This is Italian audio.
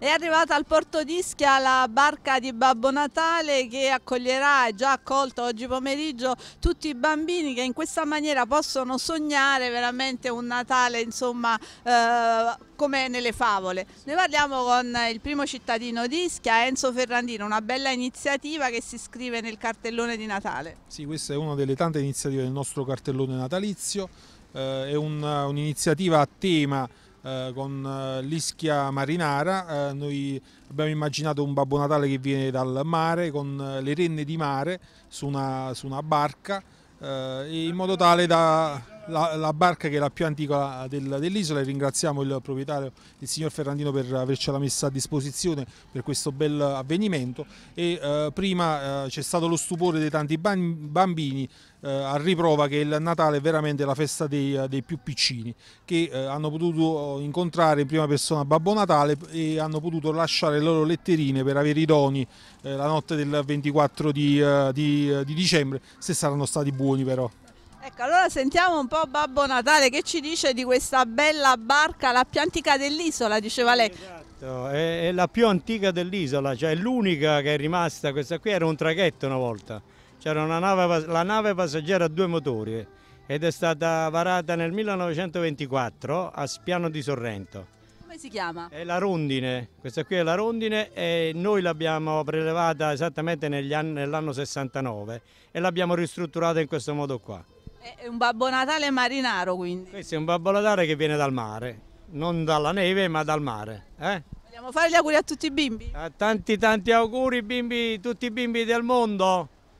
È arrivata al porto di Ischia la barca di Babbo Natale che accoglierà e già accolto oggi pomeriggio tutti i bambini che in questa maniera possono sognare veramente un Natale insomma eh, come nelle favole. Ne parliamo con il primo cittadino di Ischia, Enzo Ferrandino, una bella iniziativa che si scrive nel cartellone di Natale. Sì, questa è una delle tante iniziative del nostro cartellone natalizio, eh, è un'iniziativa un a tema eh, con eh, l'ischia marinara, eh, noi abbiamo immaginato un Babbo Natale che viene dal mare con le renne di mare su una, su una barca in modo tale da la, la, barca che è la più antica del, dell'isola e ringraziamo il proprietario, il signor Ferrandino per avercela messa a disposizione per questo bel avvenimento e eh, prima eh, c'è stato lo stupore dei tanti bambini eh, a riprova che il Natale è veramente la festa dei, dei più piccini che eh, hanno potuto incontrare in prima persona Babbo Natale e hanno potuto lasciare le loro letterine per avere i doni eh, la notte del 24 di, eh, di, di dicembre se saranno stati buoni però. Ecco, allora sentiamo un po' Babbo Natale che ci dice di questa bella barca, la più antica dell'isola, diceva lei. Esatto, è, è la più antica dell'isola, cioè l'unica che è rimasta, questa qui era un traghetto una volta, c'era una nave, la nave passeggera a due motori ed è stata varata nel 1924 a Spiano di Sorrento. Come si chiama? È la Rondine, questa qui è la Rondine e noi l'abbiamo prelevata esattamente nell'anno 69 e l'abbiamo ristrutturata in questo modo qua. È un Babbo Natale marinaro quindi. Questo è un Babbo Natale che viene dal mare, non dalla neve ma dal mare. Eh? Vogliamo fare gli auguri a tutti i bimbi? A tanti tanti auguri bimbi, tutti i bimbi del mondo.